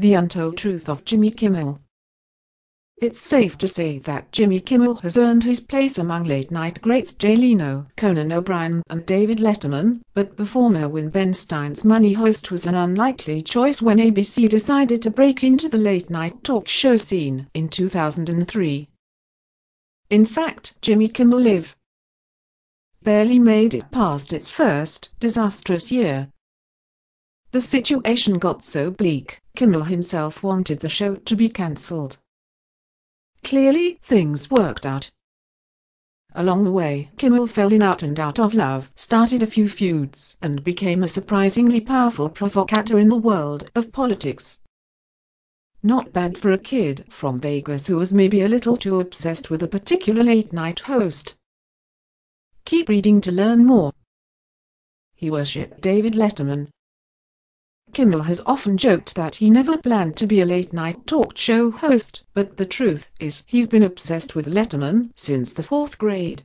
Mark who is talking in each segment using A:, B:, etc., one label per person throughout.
A: The Untold Truth of Jimmy Kimmel. It's safe to say that Jimmy Kimmel has earned his place among late night greats Jay Leno, Conan O'Brien, and David Letterman, but the former with Ben Stein's Money host was an unlikely choice when ABC decided to break into the late night talk show scene in 2003. In fact, Jimmy Kimmel Live barely made it past its first disastrous year. The situation got so bleak Kimmel himself wanted the show to be cancelled. Clearly, things worked out. Along the way, Kimmel fell in out and out of love, started a few feuds, and became a surprisingly powerful provocateur in the world of politics. Not bad for a kid from Vegas who was maybe a little too obsessed with a particular late-night host. Keep reading to learn more. He worshipped David Letterman, Kimmel has often joked that he never planned to be a late-night talk show host, but the truth is he's been obsessed with Letterman since the fourth grade.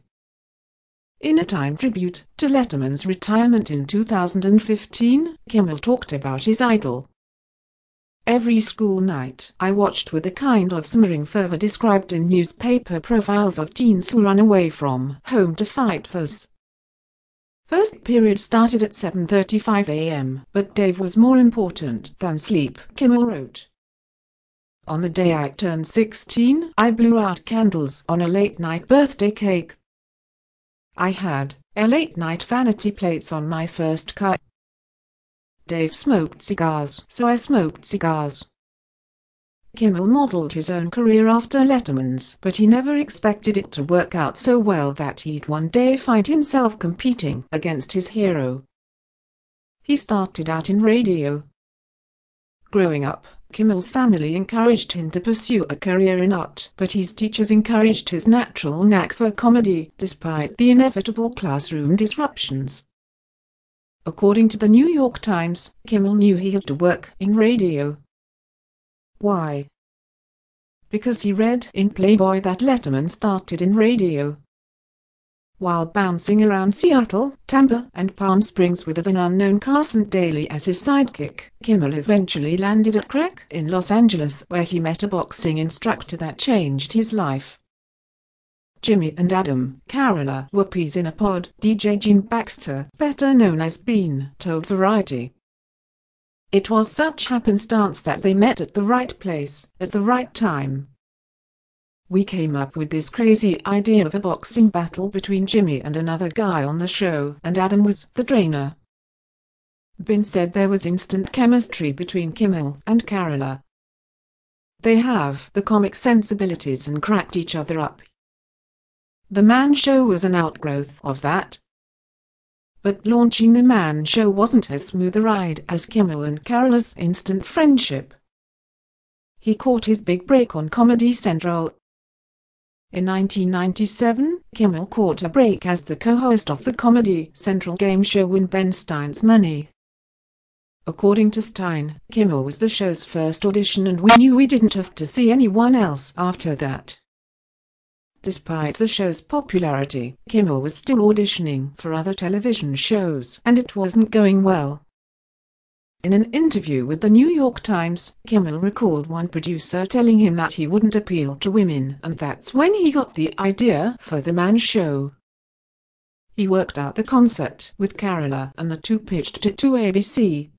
A: In a Time tribute to Letterman's retirement in 2015, Kimmel talked about his idol. Every school night, I watched with the kind of simmering fervor described in newspaper profiles of teens who run away from home to fight for us. First period started at 7.35 a.m., but Dave was more important than sleep, Kimmel wrote. On the day I turned 16, I blew out candles on a late-night birthday cake. I had a late-night vanity plates on my first car. Dave smoked cigars, so I smoked cigars. Kimmel modeled his own career after Letterman's, but he never expected it to work out so well that he'd one day find himself competing against his hero. He started out in radio. Growing up, Kimmel's family encouraged him to pursue a career in art, but his teachers encouraged his natural knack for comedy, despite the inevitable classroom disruptions. According to the New York Times, Kimmel knew he had to work in radio, why? Because he read in Playboy that Letterman started in radio. While bouncing around Seattle, Tampa, and Palm Springs with an unknown Carson Daly as his sidekick, Kimmel eventually landed at Crack in Los Angeles where he met a boxing instructor that changed his life. Jimmy and Adam Carola were peas in a pod. DJ Gene Baxter, better known as Bean, told Variety it was such happenstance that they met at the right place, at the right time. We came up with this crazy idea of a boxing battle between Jimmy and another guy on the show, and Adam was the trainer. Bin said there was instant chemistry between Kimmel and Carola. They have the comic sensibilities and cracked each other up. The Man Show was an outgrowth of that, but launching the man show wasn't as smooth a ride as Kimmel and Carol's instant friendship. He caught his big break on Comedy Central. In 1997, Kimmel caught a break as the co-host of the Comedy Central game show Win Ben Stein's Money. According to Stein, Kimmel was the show's first audition and we knew we didn't have to see anyone else after that. Despite the show's popularity, Kimmel was still auditioning for other television shows and it wasn't going well. In an interview with the New York Times, Kimmel recalled one producer telling him that he wouldn't appeal to women and that's when he got the idea for The Man Show. He worked out the concept with Carola and the two pitched it to ABC,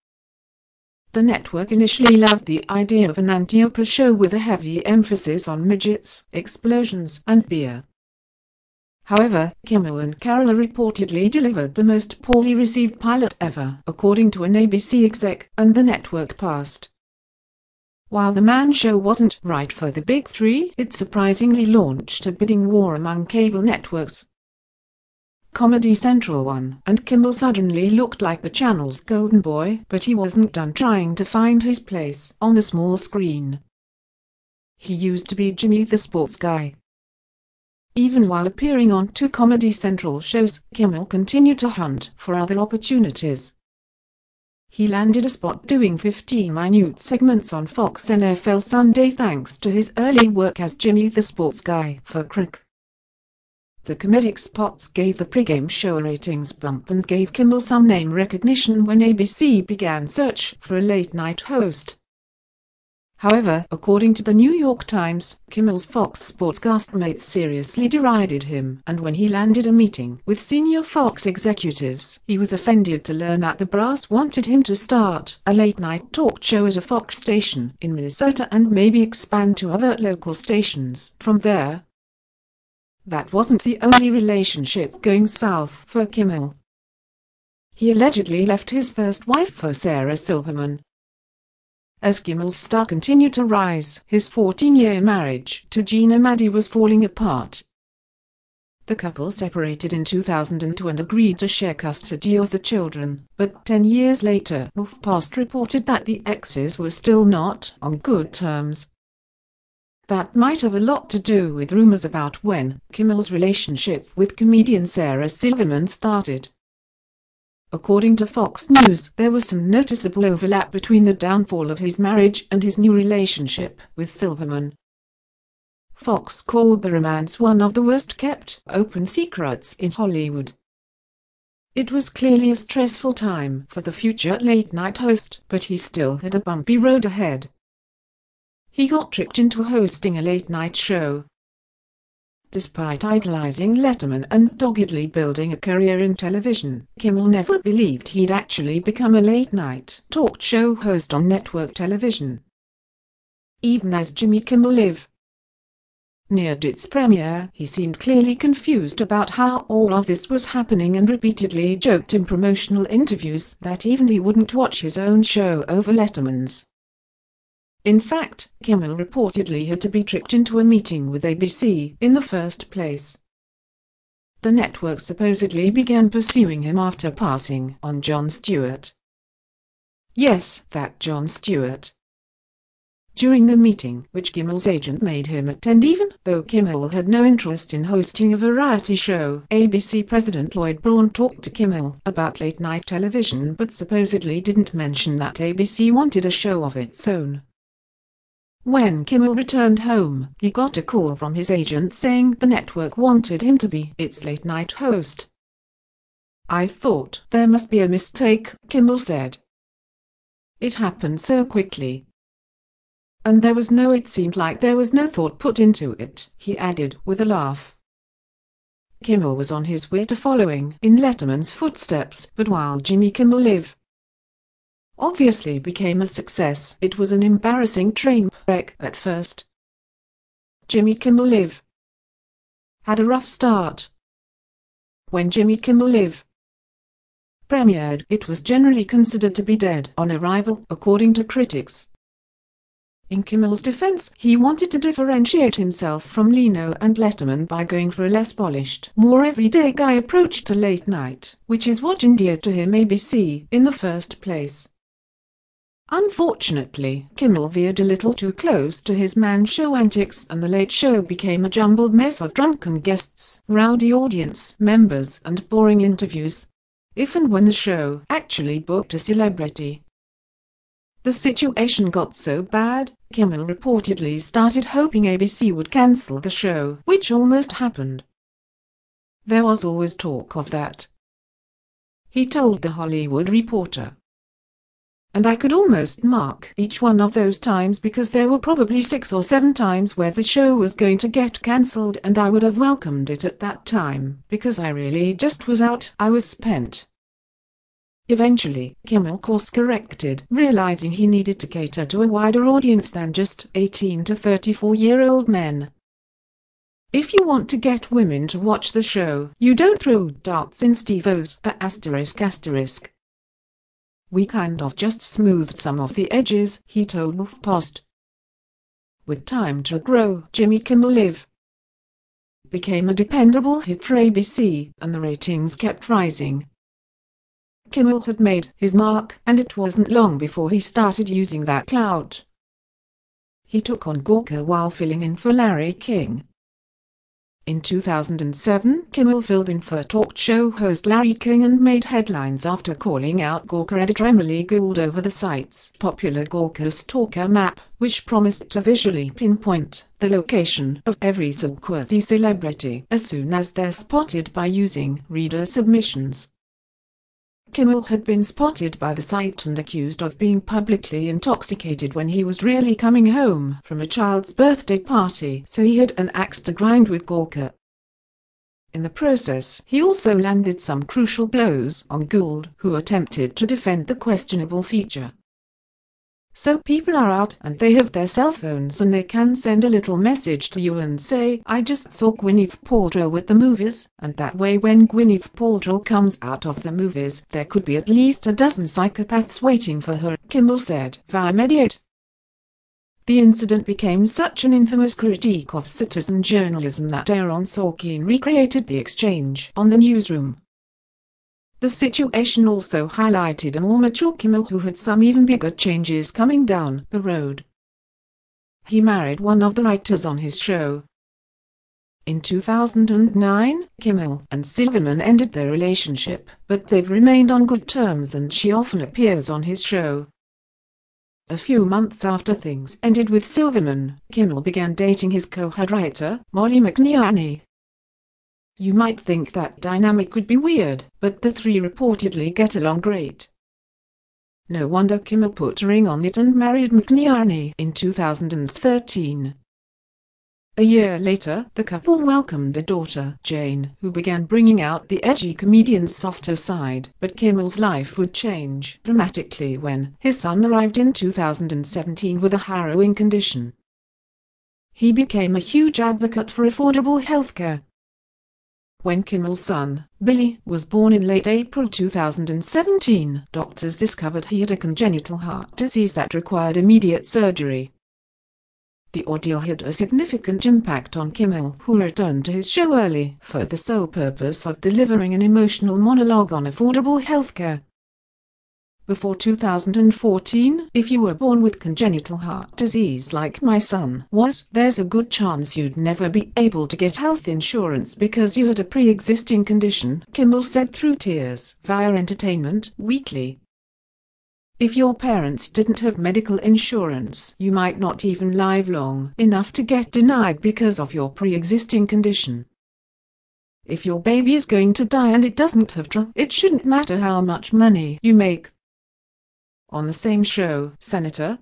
A: the network initially loved the idea of an anti-opera show with a heavy emphasis on midgets, explosions, and beer. However, Kimmel and Carroll reportedly delivered the most poorly received pilot ever, according to an ABC exec, and the network passed. While the Man Show wasn't right for the Big Three, it surprisingly launched a bidding war among cable networks, Comedy Central one, and Kimmel suddenly looked like the channel's golden boy, but he wasn't done trying to find his place on the small screen. He used to be Jimmy the Sports Guy. Even while appearing on two Comedy Central shows, Kimmel continued to hunt for other opportunities. He landed a spot doing 15 minute segments on Fox NFL Sunday thanks to his early work as Jimmy the Sports Guy for Crick. The comedic spots gave the pregame show a ratings bump and gave Kimmel some name recognition when ABC began search for a late-night host. However, according to the New York Times, Kimmel's Fox Sports castmates seriously derided him, and when he landed a meeting with senior Fox executives, he was offended to learn that the brass wanted him to start a late-night talk show at a Fox station in Minnesota and maybe expand to other local stations from there. That wasn't the only relationship going south for Kimmel. He allegedly left his first wife for Sarah Silverman. As Kimmel's star continued to rise, his 14-year marriage to Gina Maddy was falling apart. The couple separated in 2002 and agreed to share custody of the children, but 10 years later, HuffPost reported that the exes were still not on good terms. That might have a lot to do with rumors about when Kimmel's relationship with comedian Sarah Silverman started. According to Fox News, there was some noticeable overlap between the downfall of his marriage and his new relationship with Silverman. Fox called the romance one of the worst kept open secrets in Hollywood. It was clearly a stressful time for the future late night host, but he still had a bumpy road ahead he got tricked into hosting a late-night show. Despite idolizing Letterman and doggedly building a career in television, Kimmel never believed he'd actually become a late-night talk show host on network television. Even as Jimmy Kimmel Live neared its premiere, he seemed clearly confused about how all of this was happening and repeatedly joked in promotional interviews that even he wouldn't watch his own show over Letterman's. In fact, Kimmel reportedly had to be tricked into a meeting with ABC in the first place. The network supposedly began pursuing him after passing on John Stewart. Yes, that John Stewart. During the meeting which Kimmel's agent made him attend even though Kimmel had no interest in hosting a variety show, ABC President Lloyd Braun talked to Kimmel about late-night television but supposedly didn't mention that ABC wanted a show of its own. When Kimmel returned home, he got a call from his agent saying the network wanted him to be its late night host. I thought there must be a mistake, Kimmel said. It happened so quickly. And there was no, it seemed like there was no thought put into it, he added with a laugh. Kimmel was on his way to following in Letterman's footsteps, but while Jimmy Kimmel lived, obviously became a success. It was an embarrassing train wreck at first. Jimmy Kimmel Live had a rough start. When Jimmy Kimmel Live premiered, it was generally considered to be dead on arrival, according to critics. In Kimmel's defense, he wanted to differentiate himself from Leno and Letterman by going for a less polished, more everyday guy approach to late night, which is what endeared to him ABC in the first place. Unfortunately, Kimmel veered a little too close to his man show antics and the late show became a jumbled mess of drunken guests, rowdy audience members and boring interviews. If and when the show actually booked a celebrity. The situation got so bad, Kimmel reportedly started hoping ABC would cancel the show, which almost happened. There was always talk of that. He told The Hollywood Reporter and I could almost mark each one of those times because there were probably six or seven times where the show was going to get cancelled and I would have welcomed it at that time because I really just was out, I was spent. Eventually, Kimmel course corrected, realizing he needed to cater to a wider audience than just 18 to 34 year old men. If you want to get women to watch the show, you don't throw darts in Steve-O's uh, asterisk asterisk. We kind of just smoothed some of the edges, he told Wolf Post. With time to grow, Jimmy Kimmel Live became a dependable hit for ABC, and the ratings kept rising. Kimmel had made his mark, and it wasn't long before he started using that clout. He took on Gawker while filling in for Larry King. In 2007, Kimmel filled in for talk show host Larry King and made headlines after calling out Gawker editor Emily Gould over the site's popular Gawker's Talker map, which promised to visually pinpoint the location of every Silkworthy celebrity as soon as they're spotted by using reader submissions. Kimmel had been spotted by the site and accused of being publicly intoxicated when he was really coming home from a child's birthday party, so he had an axe to grind with Gorka. In the process, he also landed some crucial blows on Gould, who attempted to defend the questionable feature. So people are out and they have their cell phones and they can send a little message to you and say, I just saw Gwyneth Paltrow at the movies, and that way when Gwyneth Paltrow comes out of the movies, there could be at least a dozen psychopaths waiting for her, Kimmel said, via Mediate. The incident became such an infamous critique of citizen journalism that Aaron Sorkin recreated the exchange on the newsroom the situation also highlighted a more mature Kimmel who had some even bigger changes coming down the road. He married one of the writers on his show. In 2009, Kimmel and Silverman ended their relationship, but they've remained on good terms and she often appears on his show. A few months after things ended with Silverman, Kimmel began dating his co-head writer, Molly McNiani, you might think that dynamic would be weird, but the three reportedly get along great. No wonder Kimmer put a ring on it and married McNiani in 2013. A year later, the couple welcomed a daughter, Jane, who began bringing out the edgy comedian's softer side, but Kimmel's life would change dramatically when his son arrived in 2017 with a harrowing condition. He became a huge advocate for affordable healthcare, when Kimmel's son, Billy, was born in late April 2017, doctors discovered he had a congenital heart disease that required immediate surgery. The ordeal had a significant impact on Kimmel, who returned to his show early for the sole purpose of delivering an emotional monologue on affordable healthcare. Before 2014, if you were born with congenital heart disease like my son was, there's a good chance you'd never be able to get health insurance because you had a pre-existing condition, Kimmel said through tears, via Entertainment Weekly. If your parents didn't have medical insurance, you might not even live long enough to get denied because of your pre-existing condition. If your baby is going to die and it doesn't have it shouldn't matter how much money you make on the same show, Senator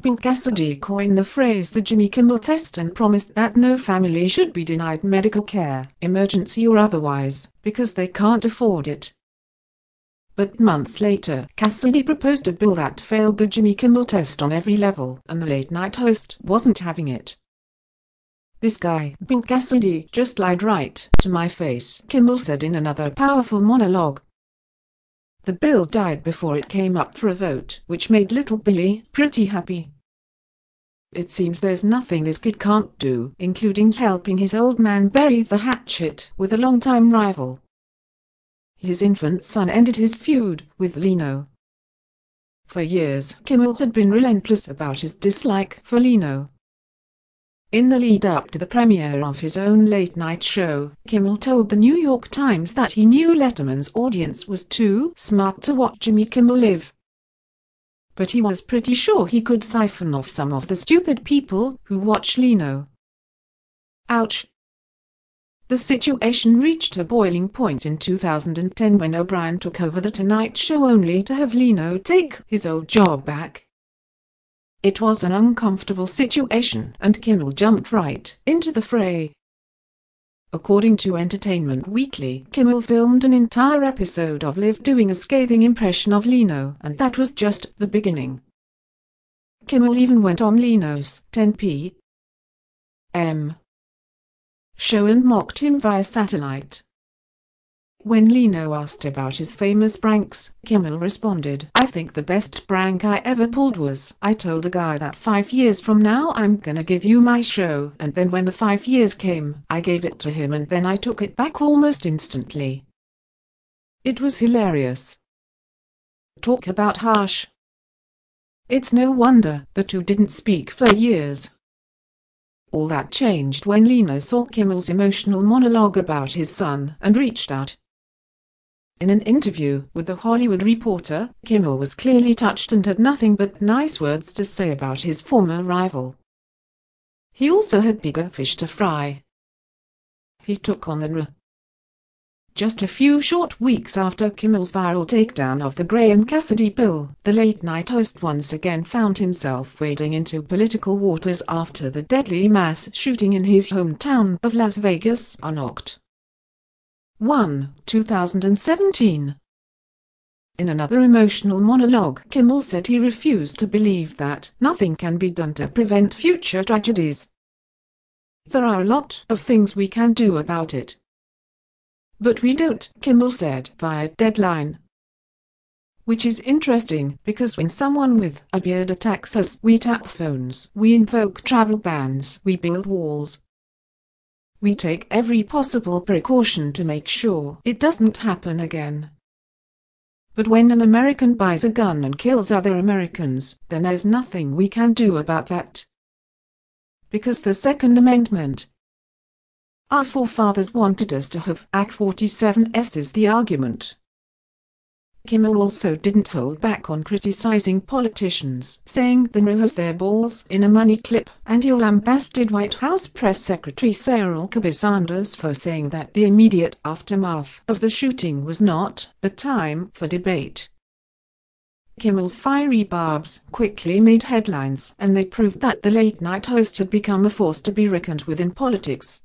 A: Bing Cassidy coined the phrase the Jimmy Kimmel test and promised that no family should be denied medical care, emergency or otherwise, because they can't afford it. But months later, Cassidy proposed a bill that failed the Jimmy Kimmel test on every level, and the late-night host wasn't having it. This guy, Bing Cassidy, just lied right to my face, Kimmel said in another powerful monologue. The bill died before it came up for a vote, which made little Billy pretty happy. It seems there's nothing this kid can't do, including helping his old man bury the hatchet with a longtime rival. His infant son ended his feud with Lino. For years, Kimmel had been relentless about his dislike for Lino, in the lead up to the premiere of his own late night show, Kimmel told the New York Times that he knew Letterman's audience was too smart to watch Jimmy Kimmel live. But he was pretty sure he could siphon off some of the stupid people who watch Leno. Ouch. The situation reached a boiling point in 2010 when O'Brien took over The Tonight Show only to have Leno take his old job back. It was an uncomfortable situation and Kimmel jumped right into the fray. According to Entertainment Weekly, Kimmel filmed an entire episode of Live doing a scathing impression of Leno, and that was just the beginning. Kimmel even went on Leno's 10p m show and mocked him via satellite. When Leno asked about his famous pranks, Kimmel responded, I think the best prank I ever pulled was, I told a guy that five years from now I'm gonna give you my show, and then when the five years came, I gave it to him and then I took it back almost instantly. It was hilarious. Talk about harsh. It's no wonder the two didn't speak for years. All that changed when Leno saw Kimmel's emotional monologue about his son and reached out in an interview with The Hollywood Reporter, Kimmel was clearly touched and had nothing but nice words to say about his former rival. He also had bigger fish to fry. He took on the R. Just a few short weeks after Kimmel's viral takedown of the Graham Cassidy bill, the late-night host once again found himself wading into political waters after the deadly mass shooting in his hometown of Las Vegas on 1. 2017 in another emotional monologue, Kimmel said he refused to believe that nothing can be done to prevent future tragedies. There are a lot of things we can do about it. But we don't, Kimmel said via Deadline. Which is interesting, because when someone with a beard attacks us, we tap phones, we invoke travel bans, we build walls, we take every possible precaution to make sure it doesn't happen again. But when an American buys a gun and kills other Americans, then there's nothing we can do about that. Because the Second Amendment. Our forefathers wanted us to have Act 47S is the argument. Kimmel also didn't hold back on criticizing politicians, saying the NRA has their balls in a money clip, and he lambasted White House Press Secretary Cyril Sanders for saying that the immediate aftermath of the shooting was not the time for debate. Kimmel's fiery barbs quickly made headlines and they proved that the late night host had become a force to be reckoned with in politics.